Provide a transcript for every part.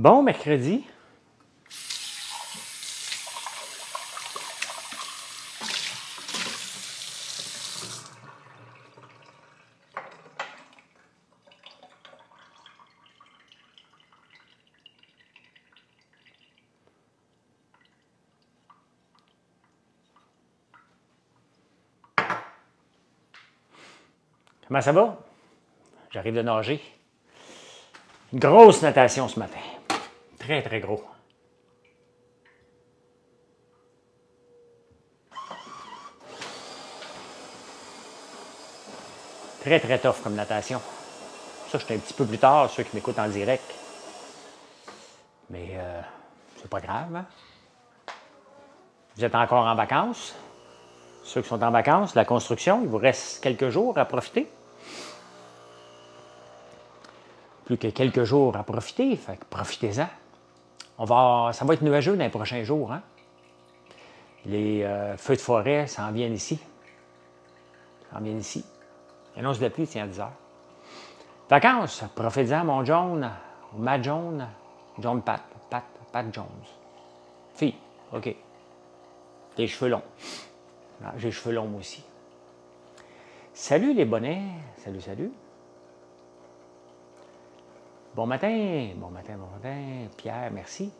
Bon mercredi. Comment ça va? J'arrive de nager. grosse natation ce matin très, très gros. Très, très tough comme natation. Ça, j'étais un petit peu plus tard, ceux qui m'écoutent en direct. Mais euh, c'est pas grave. Hein. Vous êtes encore en vacances. Ceux qui sont en vacances, la construction, il vous reste quelques jours à profiter. Plus que quelques jours à profiter, fait que profitez-en on va, ça va être nuageux dans les prochains jours. Hein? Les euh, feux de forêt s'en viennent ici. en viennent ici. L'annonce de pluie, tiens, à 10 heures. Vacances, profitez mon John, ou ma John, John Pat, Pat, Pat Jones. Fille, OK. Tes cheveux longs. Ah, j'ai les cheveux longs aussi. Salut les bonnets. Salut, salut. Bon matin, bon matin, bon matin. Pierre, merci.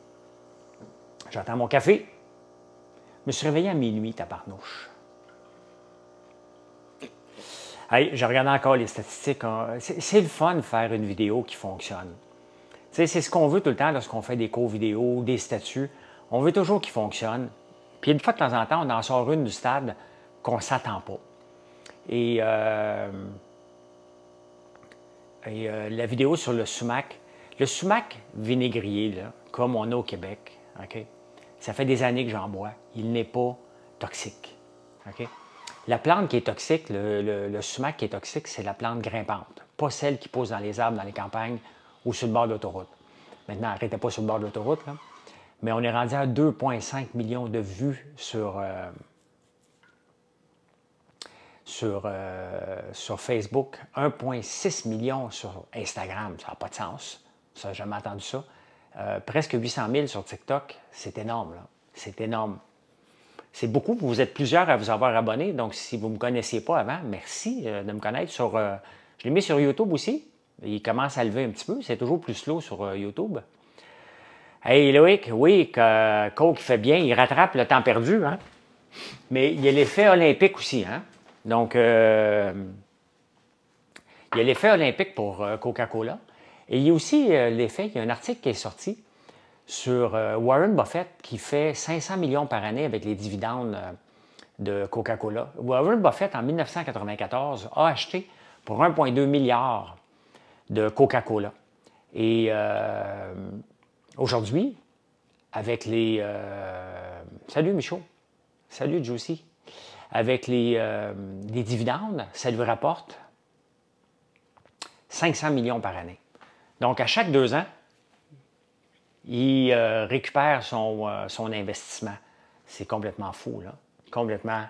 J'attends mon café. Je me suis réveillé à minuit, ta parnouche. Hey, je regarde encore les statistiques. Hein. C'est le fun de faire une vidéo qui fonctionne. c'est ce qu'on veut tout le temps lorsqu'on fait des cours vidéo, des statuts. On veut toujours qu'ils fonctionnent. Puis une fois de temps en temps, on en sort une du stade qu'on ne s'attend pas. Et euh, euh, la vidéo sur le sumac. Le sumac vinaigrier, là, comme on a au Québec, ok? ça fait des années que j'en bois. Il n'est pas toxique. La plante qui est toxique, le, sumac qui est toxique, c'est la plante grimpante, pas celle qui pousse dans les arbres, dans les campagnes ou sur le bord de l'autoroute. Maintenant, arrêtez pas sur le bord de l'autoroute, mais on est rendu à 2,5 millions de vues sur, euh, euh, sur, Facebook, 1,6 million sur Instagram. Ça n'a pas de sens. Ça, n'a jamais entendu ça. Euh, presque 800 000 sur TikTok. C'est énorme. C'est énorme. C'est beaucoup. Vous êtes plusieurs à vous avoir abonné. Donc, si vous ne me connaissiez pas avant, merci euh, de me connaître. Sur, je l'ai mis sur YouTube aussi. Il commence à lever un petit peu. C'est toujours plus slow sur YouTube. Hey Loïc, oui, Coke fait bien. Il rattrape le temps perdu. Hein? Mais il y a l'effet olympique aussi. Hein? Donc, euh, il y a l'effet olympique pour euh, Coca-Cola. Et il y a aussi euh, l'effet, il y a un article qui est sorti sur Warren Buffett qui fait 500 millions par année avec les dividendes de Coca-Cola. Warren Buffett, en 1994, a acheté pour 1,2 milliard de Coca-Cola. Et aujourd'hui, avec les... Salut Michaud. Salut Juicy avec euh, les, dividendes, ça lui rapporte 500 millions par année. Donc, à chaque deux ans, il euh, récupère euh, son, investissement. C'est complètement fou, là. Complètement,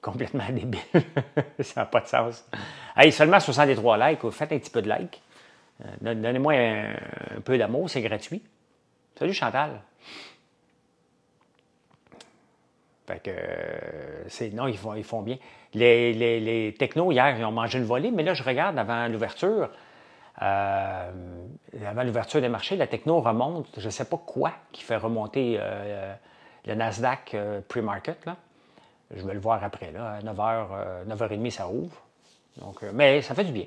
complètement débile. ça n'a pas de sens. Hey seulement 63 likes. Faites un petit peu de likes. Donnez-moi un, peu d'amour, c'est gratuit. Salut Chantal. Fait que euh, c'est. Non, ils font, bien. Les, les, technos, hier, ils ont mangé une volée, mais là, je regarde avant l'ouverture. Euh, avant l'ouverture des marchés, la techno remonte, je ne sais pas quoi qui fait remonter euh, le Nasdaq pre-market. Je vais le voir après. à 9h, 9h30, ça ouvre. Donc, mais ça fait du bien.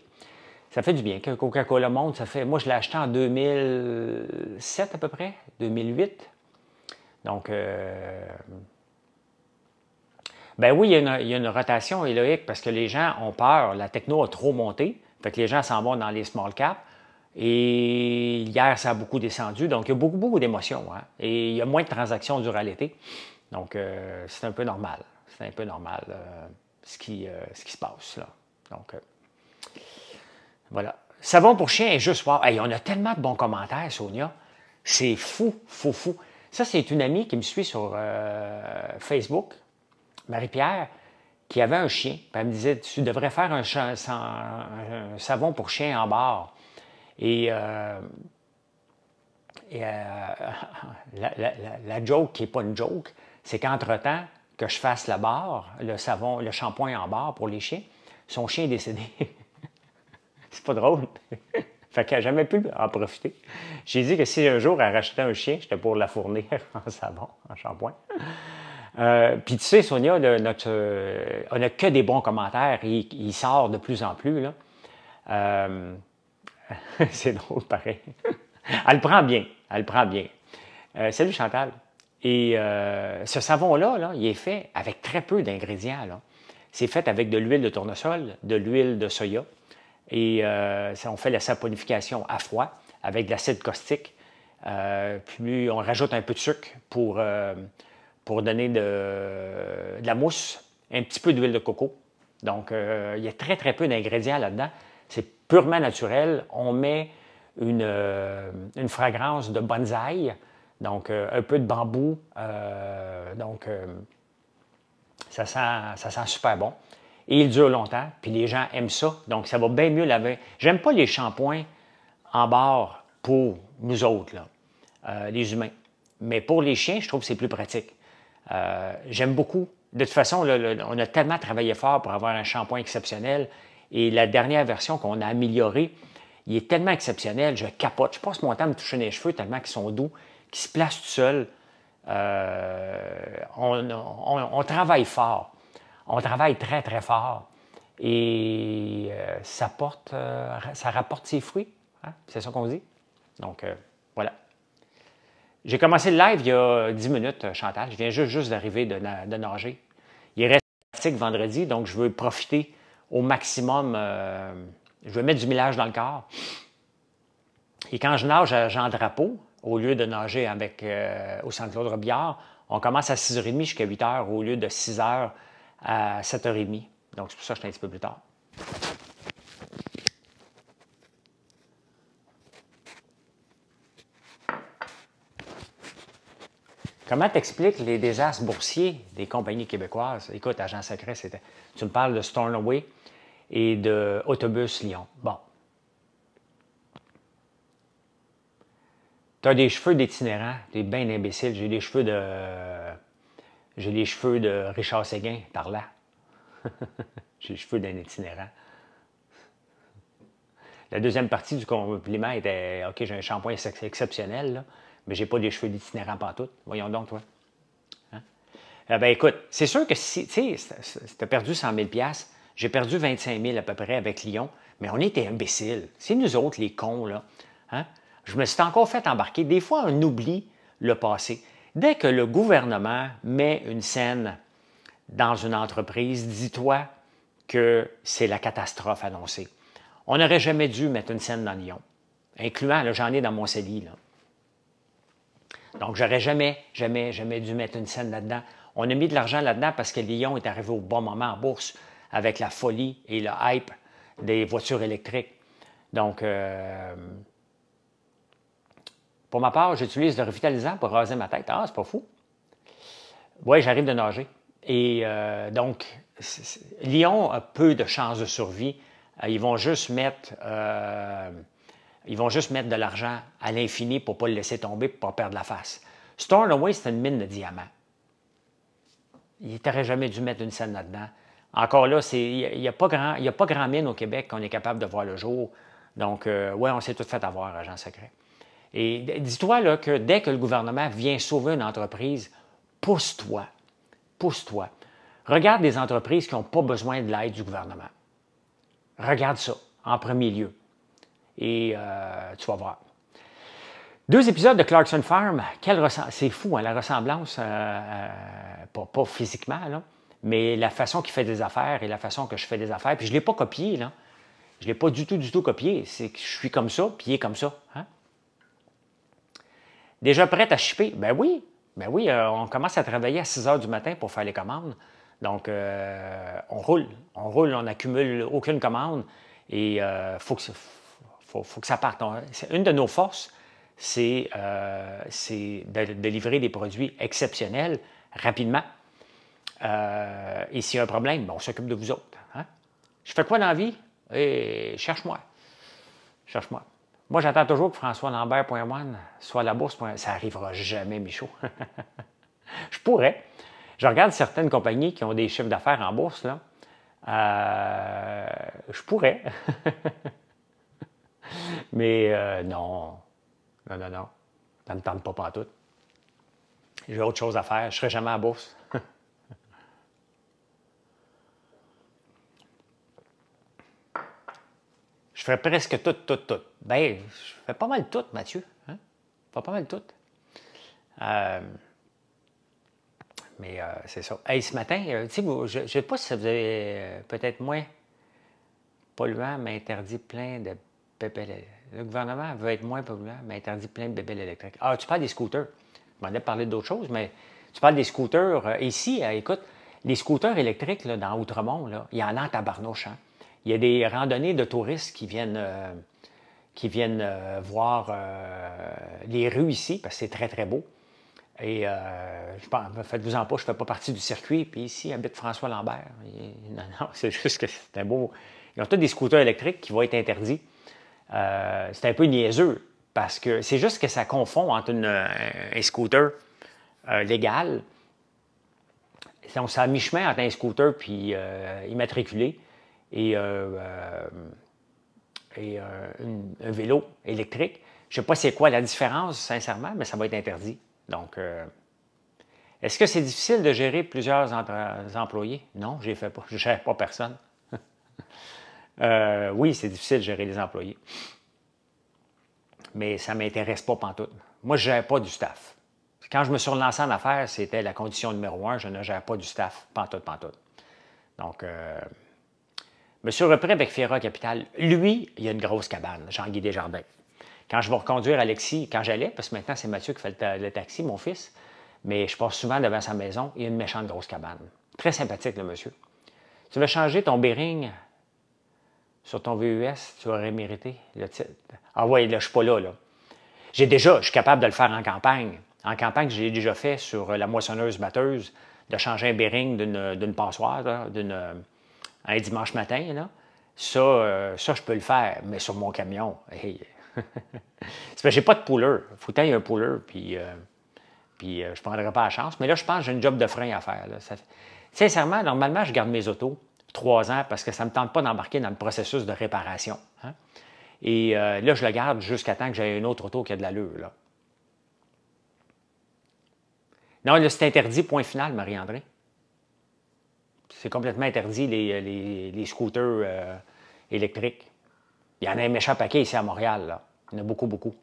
Ça fait du bien. Que Coca-Cola monte, ça fait. Moi, je l'ai acheté en 2007 à peu près, 2008. Donc, ben oui, il y, a une, rotation, Eloïc, parce que les gens ont peur. La techno a trop monté. Fait que les gens s'en vont dans les small caps. Et hier, ça a beaucoup descendu. Donc, il y a beaucoup, beaucoup d'émotions. Hein. Et il y a moins de transactions durant l'été. Donc, euh, c'est un peu normal. C'est un peu normal euh, ce, qui, euh, ce qui se passe. Là. Donc, voilà. Savon pour chien et juste voir. Hey, on a tellement de bons commentaires, Sonia. C'est fou, fou, fou. Ça, c'est une amie qui me suit sur Facebook. Marie-Pierre, qui avait un chien. elle me disait Tu devrais faire un, savon pour chien en barre. Et, euh, euh, la, joke qui n'est pas une joke, c'est qu'entre-temps, que je fasse la barre, le savon, le shampoing en barre pour les chiens, son chien est décédé. c'est pas drôle. fait qu'elle n'a jamais pu en profiter. J'ai dit que si un jour elle rachetait un chien, j'étais pour la fournir en savon, en shampoing. Euh, puis tu sais, Sonia, euh, on n'a que des bons commentaires. Il, sort de plus en plus. Euh, c'est drôle, pareil. elle prend bien. Elle prend bien. salut Chantal. Et ce savon-là, là, il est fait avec très peu d'ingrédients. C'est fait avec de l'huile de tournesol, de l'huile de soya. Et on fait la saponification à froid avec de l'acide caustique. puis on rajoute un peu de sucre pour pour donner de, la mousse, un petit peu d'huile de coco. Donc, euh, il y a très, très peu d'ingrédients là-dedans. C'est purement naturel. On met une, euh, fragrance de bonsaï, donc euh, un peu de bambou. donc, ça, sent, ça sent super bon. Et il dure longtemps, puis les gens aiment ça. Donc, ça va bien mieux laver. J'aime pas les shampoings en barre pour nous autres, les humains. Mais pour les chiens, je trouve que c'est plus pratique. Euh, j'aime beaucoup. De toute façon, on a tellement travaillé fort pour avoir un shampoing exceptionnel. Et la dernière version qu'on a améliorée, il est tellement exceptionnel, je capote. Je passe mon temps à me toucher les cheveux tellement qu'ils sont doux, qu'ils se placent tout seuls. Euh, on, travaille fort. On travaille très, très fort. Et euh, ça, porte, ça rapporte ses fruits. Hein? C'est ça qu'on dit. Donc, j'ai commencé le live il y a 10 minutes, euh, Chantal. Je viens juste, juste d'arriver de, nager. Il reste pratique vendredi, donc je veux profiter au maximum. Euh, je veux mettre du millage dans le corps. Et quand je nage à Jean Drapeau, au lieu de nager avec, euh, au Centre Claude Robillard, on commence à 6h30 jusqu'à 8h au lieu de 6h à 7h30. Donc c'est pour ça que je suis un petit peu plus tard. Comment t'expliques les désastres boursiers des compagnies québécoises? Écoute, Agent Secret, c'était. Tu me parles de Stornoway et de Autobus Lyon. Bon. T'as des cheveux d'itinérant, t'es bien imbécile. J'ai des cheveux de. J'ai les cheveux de Richard Séguin, par là. J'ai les cheveux d'un itinérant. La deuxième partie du compliment était OK, j'ai un shampoing exceptionnel. Mais j'ai pas des cheveux d'itinérant pantoute. Voyons donc, toi. Hein? Eh ben écoute, c'est sûr que si, tu as perdu 100 000 j'ai perdu 25 000 à peu près avec Lyon, mais on était imbéciles. C'est nous autres, les cons, là. Hein? Je me suis encore fait embarquer. Des fois, on oublie le passé. Dès que le gouvernement met une scène dans une entreprise, dis-toi que c'est la catastrophe annoncée. On n'aurait jamais dû mettre une scène dans Lyon, incluant, j'en ai dans mon CELI, donc, j'aurais jamais, jamais, jamais dû mettre une scène là-dedans. On a mis de l'argent là-dedans parce que Lyon est arrivé au bon moment en bourse avec la folie et le hype des voitures électriques. Donc, euh, pour ma part, j'utilise le revitalisant pour raser ma tête. Ah, c'est pas fou. Oui, j'arrive de nager. Et euh, donc, Lyon a peu de chances de survie. Euh, ils vont juste mettre. Ils vont juste mettre de l'argent à l'infini pour ne pas le laisser tomber, pour ne pas perdre la face. Stornoway, c'est une mine de diamants. Il n'aurait jamais dû mettre une scène là-dedans. Encore là, il n'y a, pas grand, y a pas grand mine au Québec qu'on est capable de voir le jour. Donc, oui, euh, ouais, on s'est tout fait avoir, agent secret. Et dis-toi que dès que le gouvernement vient sauver une entreprise, pousse-toi. Pousse-toi. Regarde des entreprises qui n'ont pas besoin de l'aide du gouvernement. Regarde ça en premier lieu et euh, tu vas voir. Deux épisodes de Clarkson Farm, c'est fou hein, la ressemblance, euh, euh, pas, physiquement, mais la façon qu'il fait des affaires et la façon que je fais des affaires. Puis je ne l'ai pas copié, là. je ne l'ai pas du tout, du tout copié. C'est que je suis comme ça, puis il est comme ça. Hein. Déjà prêt à chipper? Ben oui, ben oui, on commence à travailler à 6 heures du matin pour faire les commandes. Donc, on roule, on roule, on n'accumule aucune commande et il faut que ça faut, faut que ça parte. une de nos forces, c'est euh, de, livrer des produits exceptionnels rapidement. Euh, et s'il y a un problème, ben, on s'occupe de vous autres. Hein. Je fais quoi dans la vie? Eh, cherche-moi. Cherche-moi. Moi, j'attends toujours que François Lambert.one soit à la bourse. Ça n'arrivera jamais, Michaud. je pourrais. Je regarde certaines compagnies qui ont des chiffres d'affaires en bourse. Là. Euh, je pourrais. Mais euh, non, non, non, non, ça ne me tente pas tout. J'ai autre chose à faire, je ne serai jamais à bourse. je ferai presque tout, tout, tout. Ben, je fais pas mal tout, Mathieu. Hein? pas mal tout. Euh, mais euh, c'est ça. Hey, ce matin, je ne sais pas si vous avez peut-être moins polluant, mais interdit plein de le gouvernement veut être moins populaire, mais interdit plein de bébelles électriques. Ah, tu parles des scooters. Je m'en ai parlé d'autres choses, mais tu parles des scooters. Euh, ici, euh, écoute, les scooters électriques dans Outremont, là, il y en a en tabarnouche. Hein. Il y a des randonnées de touristes qui viennent, euh, qui viennent voir les rues ici, parce que c'est très, très beau. Et je pense, ben, faites-vous en pas, je ne fais pas partie du circuit. Puis ici, habite François Lambert. non, non, c'est juste que c'est un beau. Ils ont tous des scooters électriques qui vont être interdits. Euh, c'est un peu niaiseux parce que c'est juste que ça confond entre un scooter euh, légal. Donc, c'est à mi-chemin entre un scooter puis euh, immatriculé et, un vélo électrique. Je ne sais pas c'est quoi la différence, sincèrement, mais ça va être interdit. Donc, est-ce que c'est difficile de gérer plusieurs employés? Non, je fait pas. Je ne gère pas personne. Euh, oui, c'est difficile de gérer les employés. Mais ça ne m'intéresse pas pantoute. Moi, je ne gère pas du staff. Quand je me suis relancé en affaires, c'était la condition numéro un, je ne gère pas du staff, pantoute, pantoute. Donc, euh, Monsieur M. Repré avec Fiera Capital, lui, il a une grosse cabane, Jean-Guy Desjardins. Quand je vais reconduire Alexis, quand j'allais, parce que maintenant c'est Mathieu qui fait le, taxi, mon fils, mais je passe souvent devant sa maison, il a une méchante grosse cabane. Très sympathique, le monsieur. Tu veux changer ton bearing sur ton VUS, e tu aurais mérité le titre. Ah ouais, là, je suis pas là, J'ai déjà, je suis capable de le faire en campagne. En campagne, j'ai déjà fait sur euh, la moissonneuse-batteuse, de changer un bearing euh, d'une passoire, d'une, euh, un dimanche matin, Ça, ça, je peux le faire, mais sur mon camion, hey. c'est j'ai pas de pouleur. Faut que un pouleur, puis, puis je prendrai pas la chance. Mais là, je pense que j'ai une job de frein à faire. Sincèrement, normalement, je garde mes autos trois ans parce que ça ne me tente pas d'embarquer dans le processus de réparation. Hein. Et euh, là, je le garde jusqu'à temps que j'ai une autre auto qui a de l'allure. Non, là, c'est interdit, point final, Marie-André. C'est complètement interdit, les, scooters euh, électriques. Il y en a un méchant paquet ici à Montréal. Il y en a beaucoup, beaucoup.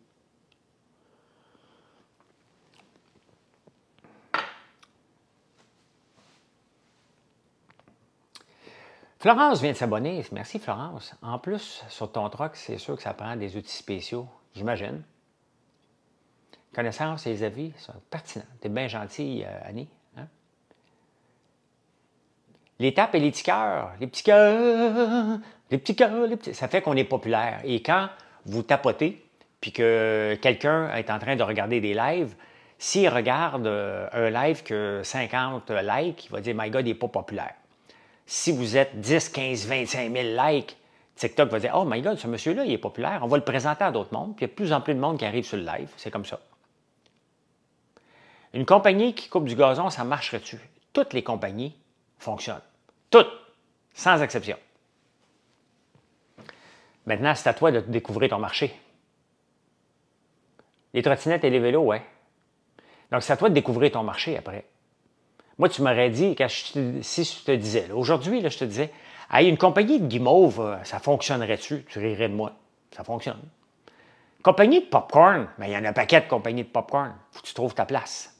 Florence vient de s'abonner. Merci, Florence. En plus, sur ton troc, c'est sûr que ça prend des outils spéciaux, j'imagine. Connaissance et les avis sont pertinents. T'es bien gentille, euh, Annie. Hein? Les tapes et les petits cœurs. Les petits cœurs, les petits cœurs, Ça fait qu'on est populaire. Et quand vous tapotez, puis que quelqu'un est en train de regarder des lives, s'il regarde euh, un live que 50 likes, il va dire My God, il n'est pas populaire si vous êtes 10, 15, 25 000 likes, TikTok va dire Oh my God, ce monsieur-là, il est populaire, on va le présenter à d'autres mondes, puis il y a de plus en plus de monde qui arrive sur le live. C'est comme ça. Une compagnie qui coupe du gazon, ça marcherait-tu? Toutes les compagnies fonctionnent. Toutes, sans exception. Maintenant, c'est à toi de découvrir ton marché. Les trottinettes et les vélos, ouais. Donc, c'est à toi de découvrir ton marché après. Moi, tu m'aurais dit, si je te disais, aujourd'hui, je te disais, hey, une compagnie de guimauve, euh, ça fonctionnerait-tu? Tu rirais de moi. Ça fonctionne. Compagnie de popcorn, mais il y en a un paquet de compagnies de popcorn. Faut que tu trouves ta place.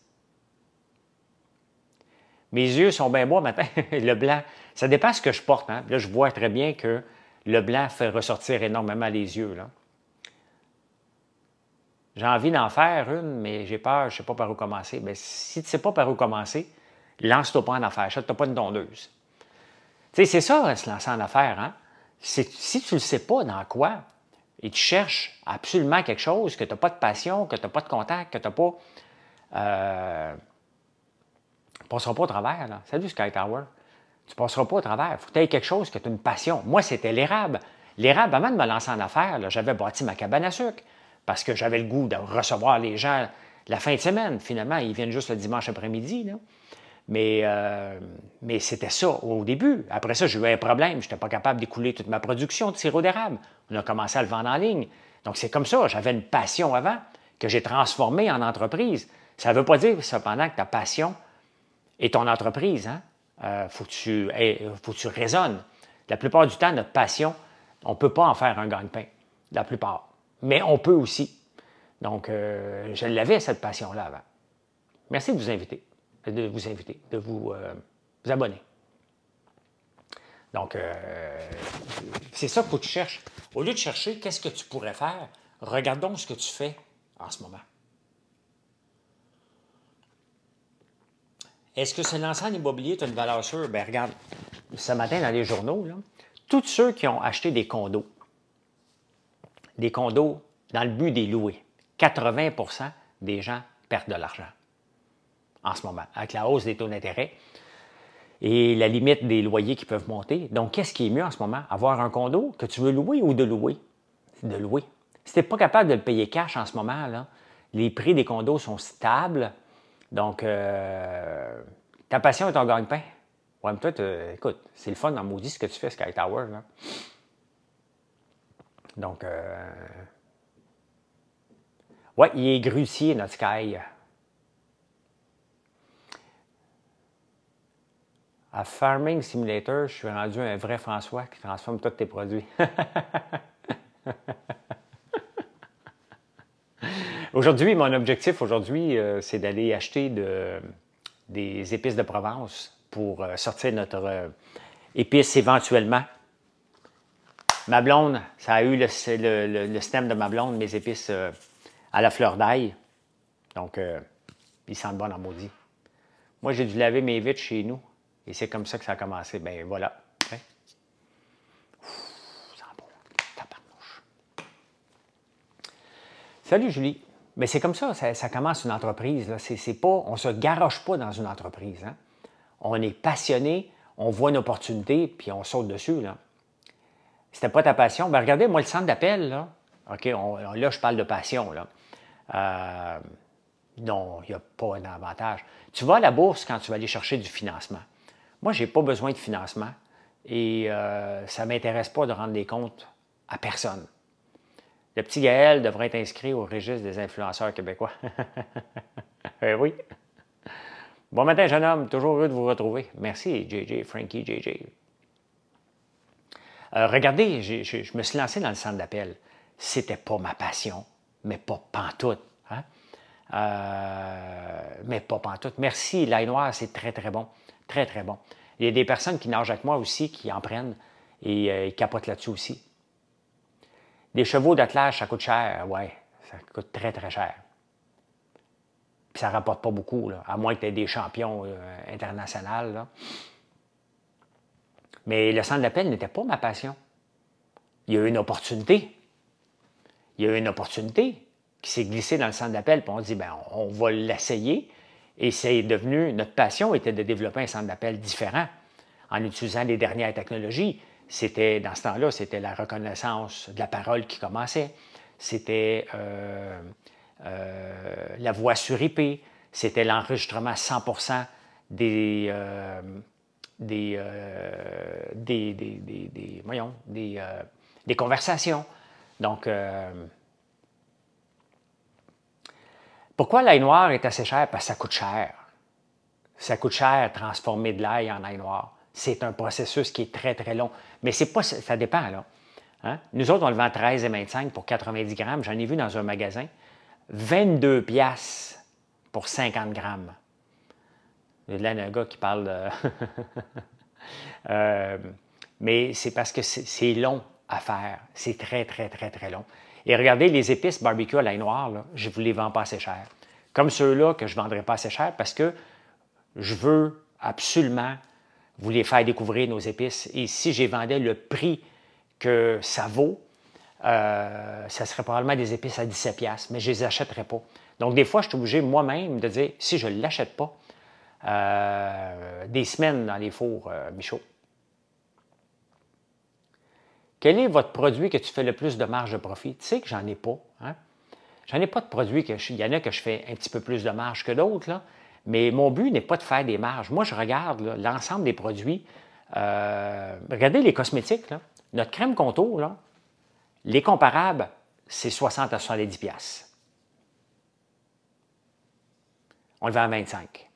Mes yeux sont bien moi maintenant. le blanc, ça dépend ce que je porte. Hein. Là, je vois très bien que le blanc fait ressortir énormément les yeux. J'ai envie d'en faire une, mais j'ai peur, je ne sais pas par où commencer. Mais ben, si tu ne sais pas par où commencer, Lance-toi pas en affaires, tu toi pas une tondeuse. Tu sais, c'est ça, hein, se lancer en affaires. Hein? Si tu ne sais pas dans quoi, et tu cherches absolument quelque chose, que tu n'as pas de passion, que tu n'as pas de contact, que tu n'as pas. Euh, passeras pas au travers. Là. Salut Sky Tower. Tu ne passeras pas au travers. Il faut que tu aies quelque chose que tu une passion. Moi, c'était l'érable. L'érable, avant de me lancer en affaires, j'avais bâti ma cabane à sucre parce que j'avais le goût de recevoir les gens la fin de semaine. Finalement, ils viennent juste le dimanche après-midi. Mais, euh, mais c'était ça au début. Après ça, j'ai eu un problème. Je n'étais pas capable d'écouler toute ma production de sirop d'érable. On a commencé à le vendre en ligne. Donc, c'est comme ça. J'avais une passion avant que j'ai transformée en entreprise. Ça ne veut pas dire, cependant, que ta passion est ton entreprise. Hein. Euh, faut, que tu raisonnes. La plupart du temps, notre passion, on ne peut pas en faire un gagne-pain. La plupart. Mais on peut aussi. Donc, euh, je l'avais, cette passion-là, avant. Merci de vous inviter de vous inviter, de vous, euh, abonner. Donc, euh, c'est ça qu'il faut que tu cherches. Au lieu de chercher qu'est-ce que tu pourrais faire, regardons ce que tu fais en ce moment. Est-ce que ce lancement immobilier a une valeur sûre? Bien, regarde, ce matin dans les journaux, tous ceux qui ont acheté des condos, des condos dans le but des louer, 80 des gens perdent de l'argent en ce moment, avec la hausse des taux d'intérêt et la limite des loyers qui peuvent monter. Donc, qu'est-ce qui est mieux en ce moment? Avoir un condo que tu veux louer ou de louer? De louer. Si tu n'es pas capable de le payer cash en ce moment, les prix des condos sont stables. Donc, euh, ta passion est en gagne-pain. Ouais, mais toi, écoute, c'est le fun dans maudit ce que tu fais, Sky Tower. Donc, euh... ouais, il est grutier, notre Sky. À Farming Simulator, je suis rendu un vrai François qui transforme tous tes produits. aujourd'hui, mon objectif aujourd'hui, euh, c'est d'aller acheter des épices de Provence pour euh, sortir notre euh, épice éventuellement. Ma blonde, ça a eu le, stem de ma blonde, mes épices à la fleur d'ail. Donc, ils sentent bon en maudit. Moi, j'ai dû laver mes vitres chez nous. Et c'est comme ça que ça a commencé. Ben voilà. Salut Julie. Mais ben, c'est comme ça, ça, commence une entreprise. C'est, pas, on ne se garoche pas dans une entreprise. Hein. On est passionné, on voit une opportunité, puis on saute dessus. Là. C'était pas ta passion. Ben regardez, moi, le centre d'appel, là. OK, là, je parle de passion. Euh, non, il n'y a pas d'avantage. Tu vas à la bourse quand tu vas aller chercher du financement. Moi, je n'ai pas besoin de financement et euh, ça ne m'intéresse pas de rendre des comptes à personne. Le petit Gaël devrait être inscrit au registre des influenceurs québécois. eh oui. Bon matin, jeune homme. Toujours heureux de vous retrouver. Merci, JJ, Frankie, JJ. Euh, regardez, je me suis lancé dans le centre d'appel. C'était pas ma passion, mais pas pantoute. Hein? Euh, mais pas pantoute. Merci, l'ail noir, c'est très, très bon. Très, très bon. Il y a des personnes qui nagent avec moi aussi qui en prennent et qui euh, capotent là-dessus aussi. Des chevaux d'attelage, ça coûte cher, ouais. Ça coûte très, très cher. Puis ça ne rapporte pas beaucoup, à moins que tu aies des champions euh, internationaux. Mais le centre d'appel n'était pas ma passion. Il y a eu une opportunité. Il y a eu une opportunité qui s'est glissée dans le centre d'appel, puis on dit, ben, on va l'essayer. Et c'est devenu, notre passion était de développer un centre d'appel différent en utilisant les dernières technologies. C'était, dans ce temps-là, c'était la reconnaissance de la parole qui commençait, c'était la voix sur IP, c'était l'enregistrement 100% des, des, des, des, des conversations. Donc, pourquoi l'ail noir est assez cher? Parce que ça coûte cher. Ça coûte cher transformer de l'ail en ail noir. C'est un processus qui est très, très long. Mais c'est pas, ça dépend, là. Hein? Nous autres, on le vend 13 et 25 pour 90 grammes. J'en ai vu dans un magasin. 22 piastres pour 50 grammes. Il y a un gars qui parle de... Euh, mais c'est parce que c'est long à faire. C'est très, très, très, très long. Et regardez, les épices barbecue à l'ail noir, je ne vous les vends pas assez cher. Comme ceux-là que je ne vendrai pas assez cher parce que je veux absolument vous les faire découvrir, nos épices. Et si j'ai vendais le prix que ça vaut, ce euh, ça serait probablement des épices à 17$, mais je ne les achèterais pas. Donc, des fois, je suis obligé moi-même de dire si je ne l'achète pas, euh, des semaines dans les fours, euh, quel est votre produit que tu fais le plus de marge de profit? Tu sais que j'en ai pas. Je hein? J'en ai pas de produit que je, Il y en a que je fais un petit peu plus de marge que d'autres, Mais mon but n'est pas de faire des marges. Moi, je regarde l'ensemble des produits. Euh, regardez les cosmétiques. Notre crème contour, les comparables, c'est 60 à 70 pièces. On le vend à 25.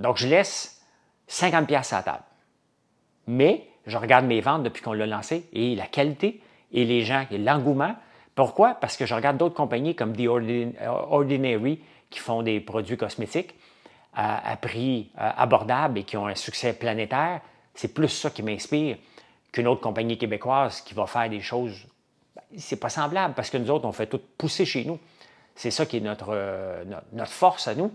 Donc, je laisse 50 pièces à la table. Mais je regarde mes ventes depuis qu'on l'a lancé et la qualité et les gens et l'engouement. Pourquoi? Parce que je regarde d'autres compagnies comme The euh, Ordinary qui font des produits cosmétiques à prix euh, abordable et qui ont un succès planétaire. C'est plus ça qui m'inspire qu'une autre compagnie québécoise qui va faire des choses. Ben, c'est pas semblable parce que nous autres, on fait tout pousser chez nous. C'est ça qui est notre, euh, notre, force à nous.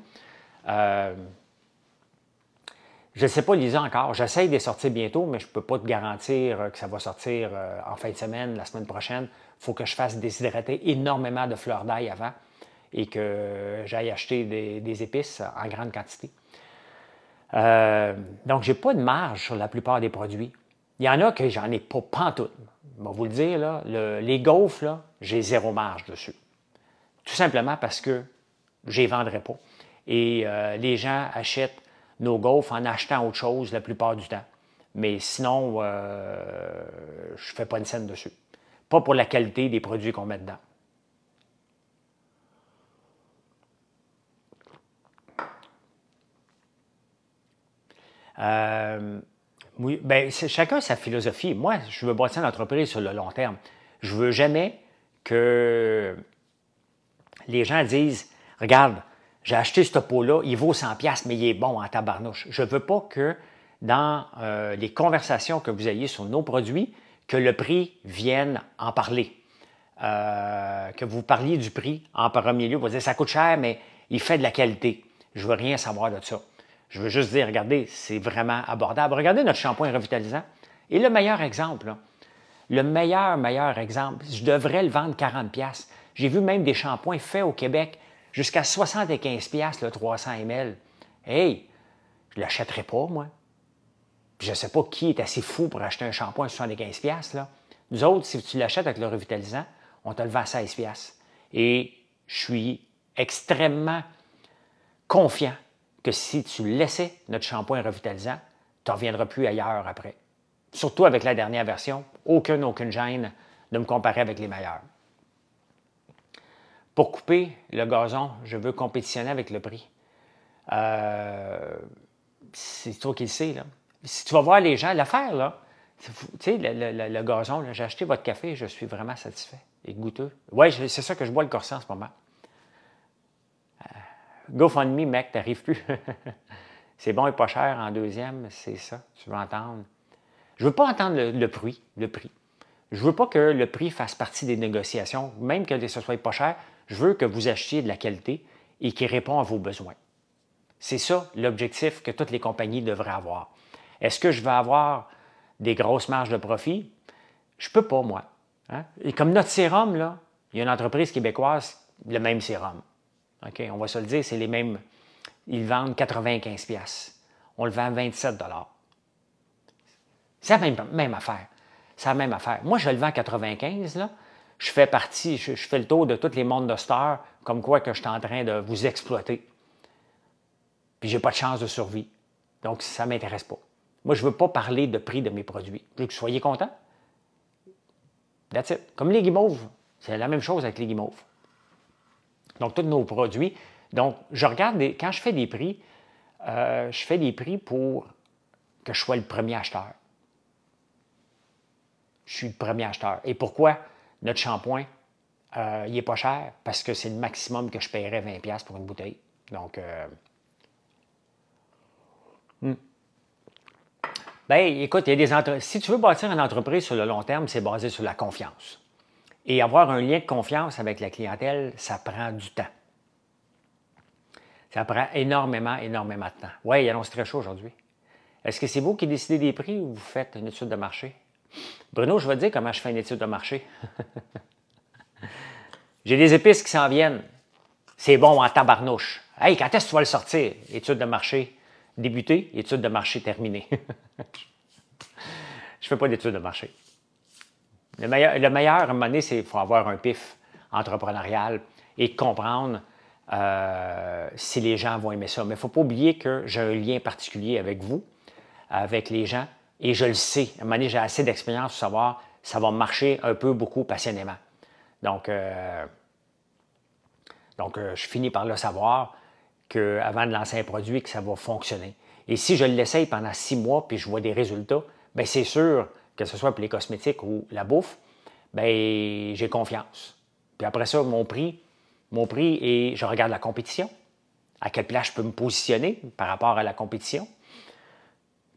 Je ne sais pas liser encore. J'essaye de les sortir bientôt, mais je ne peux pas te garantir euh, que ça va sortir euh, en fin de semaine, la semaine prochaine. Il faut que je fasse déshydrater énormément de fleurs d'ail avant et que j'aille acheter des, épices en grande quantité. Euh, donc, je n'ai pas de marge sur la plupart des produits. Il y en a que j'en ai pas pantoute. Je vais vous le dire, là, les gaufres, j'ai zéro marge dessus. Tout simplement parce que je ne les vendrai pas. Et les gens achètent nos gaufres en achetant autre chose la plupart du temps. Mais sinon, euh, je ne fais pas une scène dessus. Pas pour la qualité des produits qu'on met dedans. Euh, oui, ben, chacun sa philosophie. Moi, je veux bâtir une entreprise sur le long terme. Je veux jamais que les gens disent Regarde, j'ai acheté ce pot-là, il vaut 100$, mais il est bon en tabarnouche. Je ne veux pas que dans euh, les conversations que vous ayez sur nos produits, que le prix vienne en parler. Euh, que vous parliez du prix en premier lieu. Vous dire, ça coûte cher, mais il fait de la qualité. Je ne veux rien savoir de ça. Je veux juste dire, regardez, c'est vraiment abordable. Regardez notre shampoing revitalisant. Et le meilleur exemple, le meilleur, meilleur exemple, je devrais le vendre 40$. J'ai vu même des shampoings faits au Québec jusqu'à 75$ le 300 ml. Hey, je l'achèterai pas, moi. je ne sais pas qui est assez fou pour acheter un shampoing à 75$. Là. Nous autres, si tu l'achètes avec le revitalisant, on te le vend à 16$. Et je suis extrêmement confiant que si tu laissais notre shampoing revitalisant, tu ne reviendras plus ailleurs après. Surtout avec la dernière version, aucune, aucune gêne de me comparer avec les meilleurs. Pour couper le gazon, je veux compétitionner avec le prix. Euh, c'est toi qui le sais. Là. Si tu vas voir les gens, l'affaire, là, tu sais, le, le, gazon, j'ai acheté votre café, je suis vraiment satisfait et goûteux. Oui, c'est ça que je bois le corset en ce moment. Euh, me, mec, t'arrives plus. c'est bon et pas cher en deuxième, c'est ça, tu veux entendre. Je veux pas entendre le, prix, le prix. Je veux pas que le prix fasse partie des négociations, même que ce soit pas cher. Je veux que vous achetiez de la qualité et qui répond à vos besoins. C'est ça l'objectif que toutes les compagnies devraient avoir. Est-ce que je vais avoir des grosses marges de profit? Je peux pas, moi. Hein? Et comme notre sérum, là, il y a une entreprise québécoise, le même sérum. OK, on va se le dire, c'est les mêmes. Ils vendent 95$. On le vend à 27$. C'est la même, même affaire. C'est la même affaire. Moi, je le vends à 95$, là, je fais partie, je, fais le tour de tous les mondes de stars, comme quoi que je suis en train de vous exploiter. Puis je n'ai pas de chance de survie. Donc, ça ne m'intéresse pas. Moi, je ne veux pas parler de prix de mes produits. Je veux que vous soyez content. That's it. Comme les guimauves. C'est la même chose avec les guimauves. Donc, tous nos produits. Donc, je regarde, quand je fais des prix, euh, je fais des prix pour que je sois le premier acheteur. Je suis le premier acheteur. Et pourquoi? Notre shampoing, euh, il n'est pas cher parce que c'est le maximum que je paierais 20$ pour une bouteille. Donc, euh, hmm. ben, écoute, y a des si tu veux bâtir une entreprise sur le long terme, c'est basé sur la confiance. Et avoir un lien de confiance avec la clientèle, ça prend du temps. Ça prend énormément, énormément de temps. Oui, il annonce très chaud aujourd'hui. Est-ce que c'est vous qui décidez des prix ou vous faites une étude de marché? Bruno, je vais te dire comment je fais une étude de marché. J'ai des épices qui s'en viennent. C'est bon en tabarnouche. Hey, quand est-ce que tu vas le sortir? Étude de marché débutée, étude de marché terminée. je fais pas d'étude de marché. Le meilleur, monnaie, à c'est faut avoir un pif entrepreneurial et comprendre euh, si les gens vont aimer ça. Mais il ne faut pas oublier que j'ai un lien particulier avec vous, avec les gens. Et je le sais. À un moment donné, j'ai assez d'expérience pour savoir ça va marcher un peu, beaucoup, passionnément. Donc, euh, donc euh, je finis par le savoir avant de lancer un produit, que ça va fonctionner. Et si je l'essaye pendant six mois puis je vois des résultats, bien c'est sûr, que ce soit pour les cosmétiques ou la bouffe, ben j'ai confiance. Puis après ça, mon prix, mon prix et je regarde la compétition. À quelle place je peux me positionner par rapport à la compétition.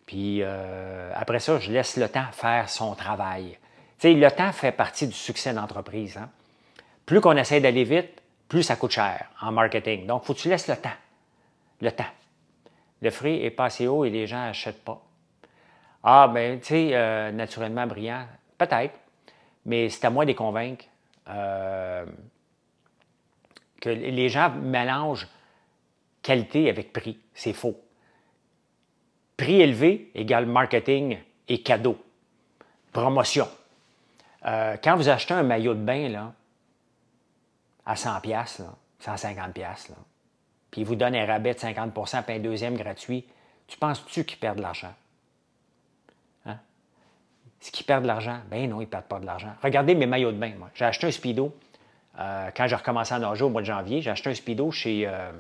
Puis euh, après ça, je laisse le temps faire son travail. Tu sais, le temps fait partie du succès d'entreprise. Hein. Plus qu'on essaie d'aller vite, plus ça coûte cher en marketing. Donc, il faut que tu laisses le temps. Le temps. Le prix est pas assez haut et les gens n'achètent pas. Ah, ben, tu sais, euh, naturellement brillant, peut-être, mais c'est à moi de les convaincre euh, que les gens mélangent qualité avec prix. C'est faux. Prix élevé égale marketing et cadeau. Promotion. Euh, quand vous achetez un maillot de bain là, à 100$, 150$, puis ils vous donnent un rabais de 50 puis un deuxième gratuit, tu penses-tu qu'ils perdent de l'argent? Hein? Est-ce qu'ils perdent de l'argent? Ben non, ils ne perdent pas de l'argent. Regardez mes maillots de bain. Moi. J'ai acheté un Speedo euh, quand j'ai recommencé à nager au mois de janvier. J'ai acheté un Speedo chez, euh,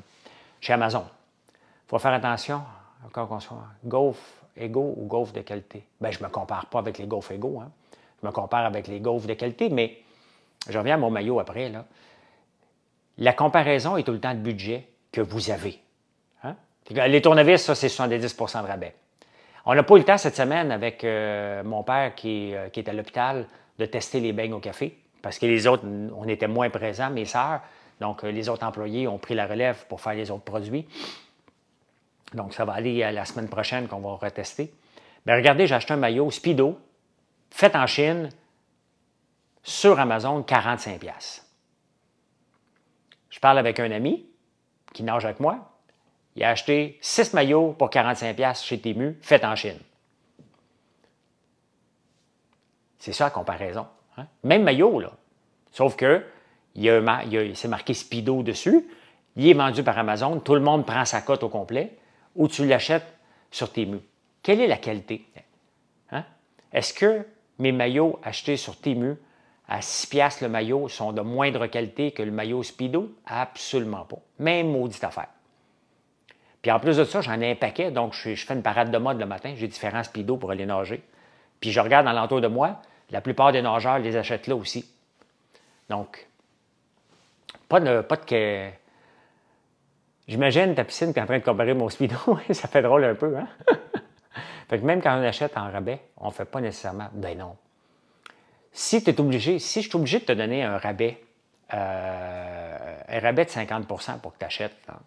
chez Amazon. Il faut faire attention encore qu'on soit golf égaux ou golf de qualité. Bien, je ne me compare pas avec les golf égaux. Hein. Je me compare avec les golf de qualité, mais je reviens à mon maillot après. Là. La comparaison est tout le temps de budget que vous avez. Hein. Les tournevis, ça, c'est 70 de rabais. On n'a pas eu le temps cette semaine avec euh, mon père euh, qui, est à l'hôpital de tester les beignes au café parce que les autres, on était moins présents, mes sœurs. Donc, euh, les autres employés ont pris la relève pour faire les autres produits. Donc, ça va aller à la semaine prochaine qu'on va retester. Mais ben, regardez, j'ai acheté un maillot Speedo, fait en Chine, sur Amazon, 45$. Je parle avec un ami qui nage avec moi. Il a acheté 6 maillots pour 45$ chez Temu, fait en Chine. C'est ça la comparaison. Hein? Même maillot, là. Sauf que il, il c'est marqué Speedo dessus. Il est vendu par Amazon. Tout le monde prend sa cote au complet ou tu l'achètes sur Temu. Quelle est la qualité? Hein? Est-ce que mes maillots achetés sur Temu à 6 le maillot sont de moindre qualité que le maillot Speedo? Absolument pas. Même maudite affaire. Puis en plus de ça, j'en ai un paquet, donc je, fais une parade de mode le matin, j'ai différents Speedo pour aller nager. Puis je regarde dans l'entour de moi, la plupart des nageurs les achètent là aussi. Donc, pas de, pas de, J'imagine ta piscine qui est en train de comparer mon speedo. Hein, ça fait drôle un peu, hein? fait que même quand on achète en rabais, on ne fait pas nécessairement. Ben non. Si tu es obligé, si je suis obligé de te donner un rabais, euh, un rabais de 50 pour que tu achètes, hein,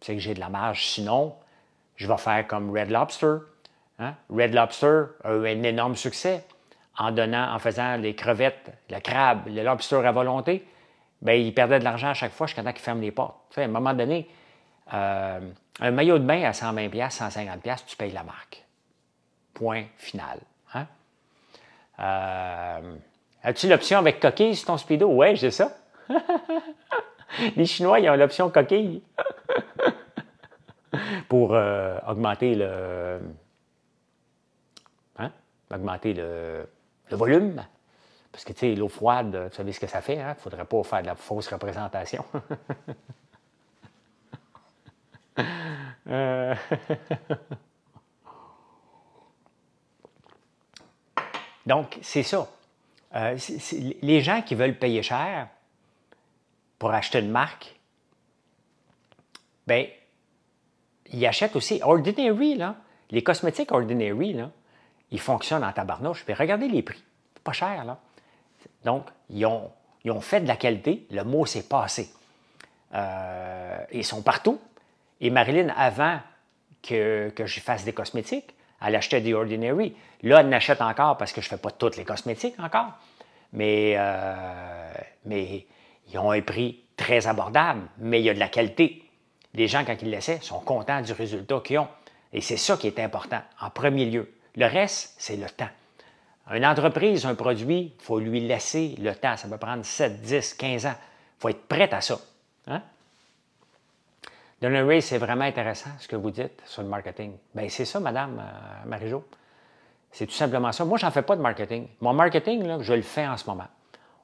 c'est que j'ai de la marge. Sinon, je vais faire comme Red Lobster. Hein? Red Lobster a eu un énorme succès en, donnant, en faisant les crevettes, le crabe, le lobster à volonté. Ben, il perdait de l'argent à chaque fois jusqu'à temps qu'il ferme les portes. Tu à un moment donné, euh, un maillot de bain à 120$, 150$, tu payes la marque. Point final. Hein? Euh, as-tu l'option avec coquille sur ton speedo? Oui, j'ai ça. les Chinois, ils ont l'option coquille. Pour euh, augmenter le. Hein? Augmenter le volume. Parce que, tu sais, l'eau froide, euh, vous savez ce que ça fait, Il hein? ne faudrait pas faire de la fausse représentation. Euh. Donc, c'est ça. Euh, les gens qui veulent payer cher pour acheter une marque, ben, ils achètent aussi Ordinary, là. Les cosmétiques Ordinary, là, ils fonctionnent en tabarnouche. Puis regardez les prix. Pas cher, là. Donc, ils ont, fait de la qualité, le mot s'est passé. Euh, ils sont partout. Et Marilyn, avant que, je fasse des cosmétiques, elle achetait The Ordinary. Là, elle n'achète encore parce que je ne fais pas toutes les cosmétiques encore. Mais, euh, mais ils ont un prix très abordable, mais il y a de la qualité. Les gens, quand ils l'essaient, sont contents du résultat qu'ils ont. Et c'est ça qui est important, en premier lieu. Le reste, c'est le temps. Une entreprise, un produit, il faut lui laisser le temps. Ça peut prendre 7, 10, 15 ans. Il faut être prêt à ça. Hein? c'est vraiment intéressant ce que vous dites sur le marketing. Bien, c'est ça, Madame euh, Marie-Jo. C'est tout simplement ça. Moi, je n'en fais pas de marketing. Mon marketing, je le fais en ce moment.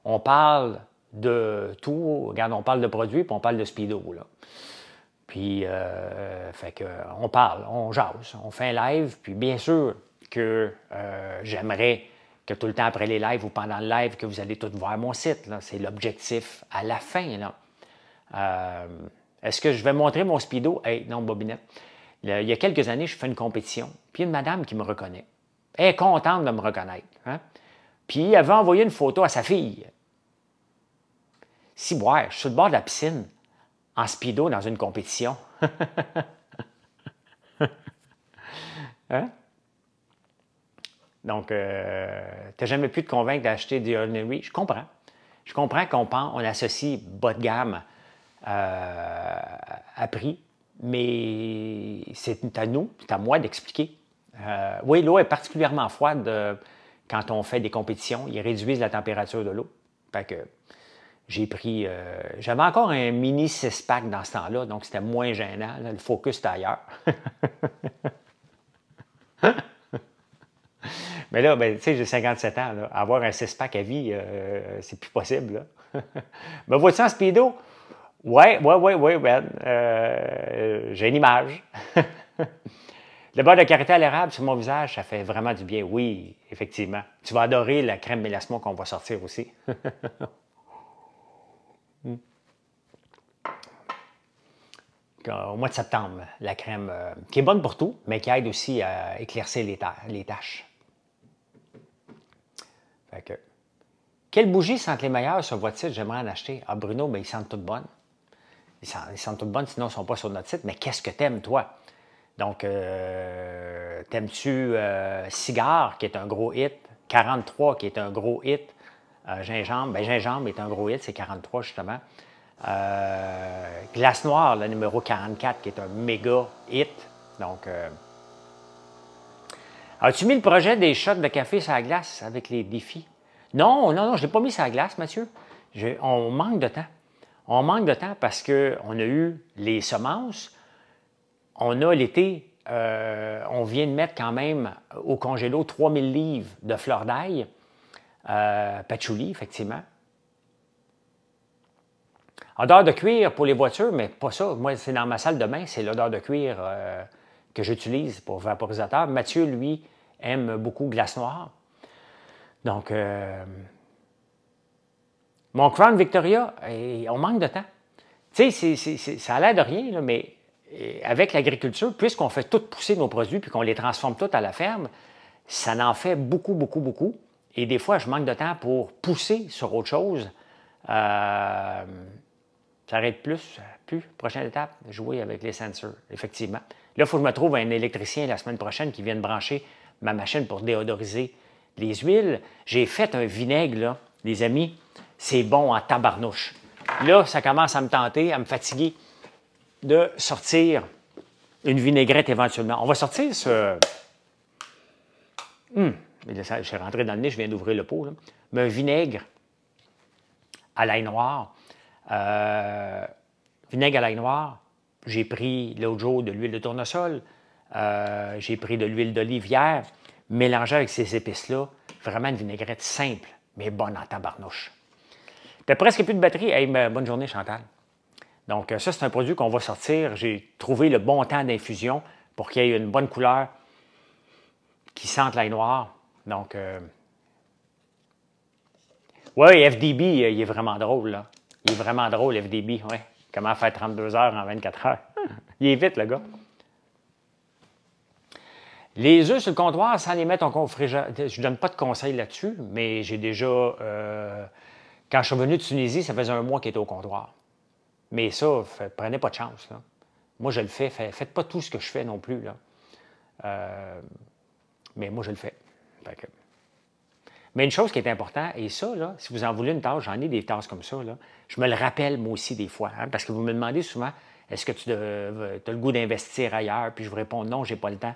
On parle de tout. Regarde, on parle de produits, puis on parle de speedo. Puis, euh, fait que, on parle, on jase, on fait un live. Puis, bien sûr que euh, j'aimerais que tout le temps après les lives ou pendant le live que vous allez tout voir mon site. C'est l'objectif à la fin. Euh, est-ce que je vais montrer mon speedo? Hey, non, Bobinet. il y a quelques années, je fais une compétition. Puis une madame qui me reconnaît. Elle est contente de me reconnaître. Hein. Puis elle veut envoyer une photo à sa fille. Si, boire. je suis sur le bord de la piscine, en speedo, dans une compétition. hein? Donc, euh, tu jamais pu te convaincre d'acheter des Ordinary. Je comprends. Je comprends qu'on on associe bas de gamme euh, à prix, mais c'est à nous, c'est à moi d'expliquer. Euh, oui, l'eau est particulièrement froide euh, quand on fait des compétitions. Ils réduisent la température de l'eau. Fait que j'ai pris. J'avais encore un mini six-pack dans ce temps-là, donc c'était moins gênant. le focus est ailleurs. Mais là, ben, tu sais, j'ai 57 ans. Avoir un six-pack à vie, euh, c'est plus possible. Mais Me vois-tu speedo? Ouais, ouais, ouais, ouais, Ben. Euh, j'ai une image. Le beurre de carité à l'érable sur mon visage, ça fait vraiment du bien. Oui, effectivement. Tu vas adorer la crème mélasmo qu'on va sortir aussi. Hmm. Au mois de septembre, la crème euh, qui est bonne pour tout, mais qui aide aussi à éclaircir les, les tâches quelles bougies sentent les meilleures sur votre site? J'aimerais en acheter. Ah, Bruno, mais ben, ils sentent toutes bonnes. Ils sentent, toutes bonnes, sinon ils ne sont pas sur notre site. Mais qu'est-ce que t'aimes, toi? Donc, euh, t'aimes-tu euh, Cigare, qui est un gros hit, 43, qui est un gros hit, euh, Gingembre, ben Gingembre est un gros hit, c'est 43 justement. Euh, Glace Noire, le numéro 44, qui est un méga hit. Donc, As-tu mis le projet des shots de café sur la glace avec les défis? Non, non, non, je ne l'ai pas mis sur la glace, Mathieu. on manque de temps. On manque de temps parce qu'on a eu les semences, on a l'été, euh, on vient de mettre quand même au congélo 3000 livres de fleurs d'ail, euh, patchouli, effectivement. Odeur de cuir pour les voitures, mais pas ça. Moi, c'est dans ma salle de bain, c'est l'odeur de cuir. Euh, que j'utilise pour vaporisateur. Mathieu, lui, aime beaucoup glace noire. Donc, euh, mon Crown Victoria, on manque de temps. Tu sais, ça a l'air de rien, mais euh, avec l'agriculture, puisqu'on fait tout pousser nos produits puis qu'on les transforme tout à la ferme, ça n'en fait beaucoup, beaucoup, beaucoup. Et des fois, je manque de temps pour pousser sur autre chose. Euh, ça arrête plus. Plus. Prochaine étape, jouer avec les sensors, effectivement. Là, il faut que je me trouve un électricien la semaine prochaine qui vienne brancher ma machine pour déodoriser les huiles. J'ai fait un vinaigre, là, les amis. C'est bon en tabarnouche. Là, ça commence à me tenter, à me fatiguer de sortir une vinaigrette éventuellement. On va sortir ce. Hum, je suis rentré dans le nez, je viens d'ouvrir le pot. Là. Mais un vinaigre à l'ail noir. Euh, vinaigre à l'ail noir, j'ai pris l'autre jour de l'huile de tournesol, euh, j'ai pris de l'huile d'olive mélangé avec ces épices-là, vraiment une vinaigrette simple, mais bonne en tabarnouche. T'as presque plus de batterie. Hey, bonne journée, Chantal. Donc, euh, ça, c'est un produit qu'on va sortir. J'ai trouvé le bon temps d'infusion pour qu'il y ait une bonne couleur qui sente l'ail noir. Donc, euh... ouais, FDB, euh, il est vraiment drôle, là. Il est vraiment drôle, FDB, ouais. Comment faire 32 heures en 24 heures? Il est vite, le gars. Les œufs sur le comptoir, sans les mettre en réfrigérateur, je ne donne pas de conseils là-dessus, mais j'ai déjà. Euh, quand je suis revenu de Tunisie, ça faisait un mois qu'il était au comptoir. Mais ça, prenez pas de chance. Moi, je le fais. faites pas tout ce que je fais non plus. Euh, mais moi, je le fais. Fait mais une chose qui est importante, et ça, si vous en voulez une tâche, j'en ai des tâches comme ça, je me le rappelle moi aussi des fois, hein, parce que vous me demandez souvent, est-ce que tu as le goût d'investir ailleurs? Puis je vous réponds, non, je n'ai pas le temps.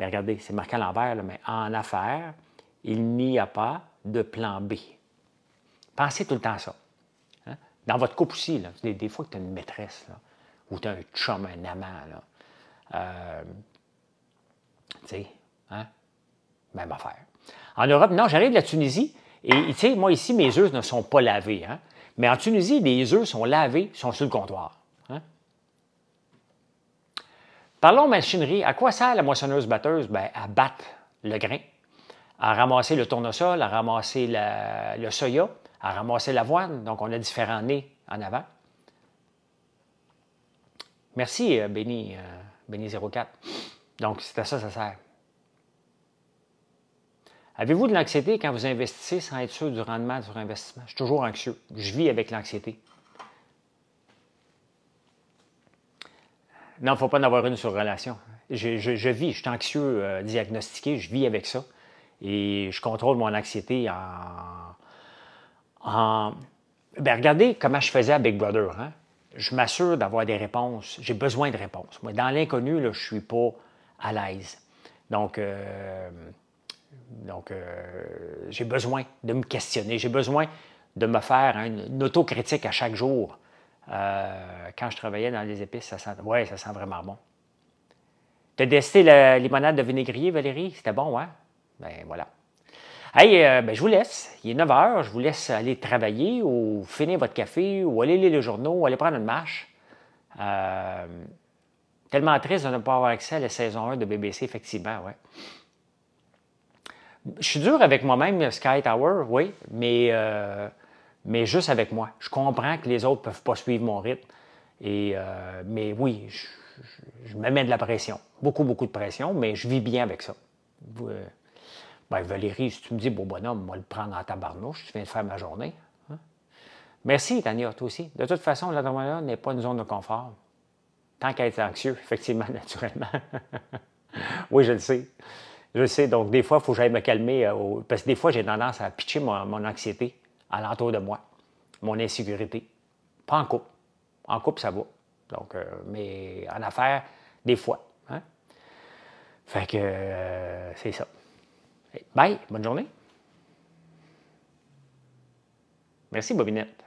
Mais ben, regardez, c'est marqué à l'envers, mais en affaires, il n'y a pas de plan B. Pensez tout le temps à ça. Hein. Dans votre couple aussi, des, fois que tu as une maîtresse, ou tu as un chum, un amant, euh, tu sais, hein, même affaire. En Europe, non, j'arrive de la Tunisie et, tu sais, moi ici, mes œufs ne sont pas lavés. Hein? Mais en Tunisie, les œufs sont lavés, sont sur le comptoir. Hein? Parlons machinerie. À quoi sert la moissonneuse-batteuse? Ben, à battre le grain, à ramasser le tournesol, à ramasser le soya, à ramasser l'avoine. Donc, on a différents nez en avant. Merci, Béni, Béni 04. Donc, c'est à ça que ça sert. Avez-vous de l'anxiété quand vous investissez sans être sûr du rendement de votre investissement? Je suis toujours anxieux. Je vis avec l'anxiété. Non, il ne faut pas en avoir une sur relation. Je, vis, je suis anxieux euh, diagnostiqué, je vis avec ça. Et je contrôle mon anxiété en. en... Ben, regardez comment je faisais à Big Brother. Hein. Je m'assure d'avoir des réponses. J'ai besoin de réponses. Moi, dans l'inconnu, je ne suis pas à l'aise. Donc. Euh, donc, euh, j'ai besoin de me questionner, j'ai besoin de me faire une autocritique à chaque jour. Euh, quand je travaillais dans les épices, ça sent, ça sent vraiment bon. Tu as testé la limonade de vinaigrier, Valérie? C'était bon, hein? Ben voilà. Hey, euh, ben, je vous laisse. Il est 9 h. Je vous laisse aller travailler ou finir votre café ou aller lire le journaux ou aller prendre une marche. tellement triste de ne pas avoir accès à la saison 1 de BBC, effectivement, ouais. Je suis dur avec moi-même, Sky Tower, oui, euh, mais, juste avec moi. Je comprends que les autres ne peuvent pas suivre mon rythme. Euh, mais oui, je, me mets de la pression. Beaucoup, beaucoup de pression, mais je vis bien avec ça. Euh, ben Valérie, si tu me dis, bon bonhomme, moi le prendre en tabarnouche, tu viens de faire ma journée. Hein. Merci, Tania, toi aussi. De toute façon, l'adrénaline n'est pas une zone de confort. Tant qu'elle est anxieux, effectivement, naturellement. oui, je le sais. Je sais, donc des fois, il faut que j'aille me calmer, euh, parce que des fois, j'ai tendance à pitcher mon, anxiété à l'entour de moi, mon insécurité. Pas en couple. En couple, ça va. Donc, euh, mais en affaires, des fois. Hein. Fait que euh, c'est ça. Bye, bonne journée. Merci, Bobinette.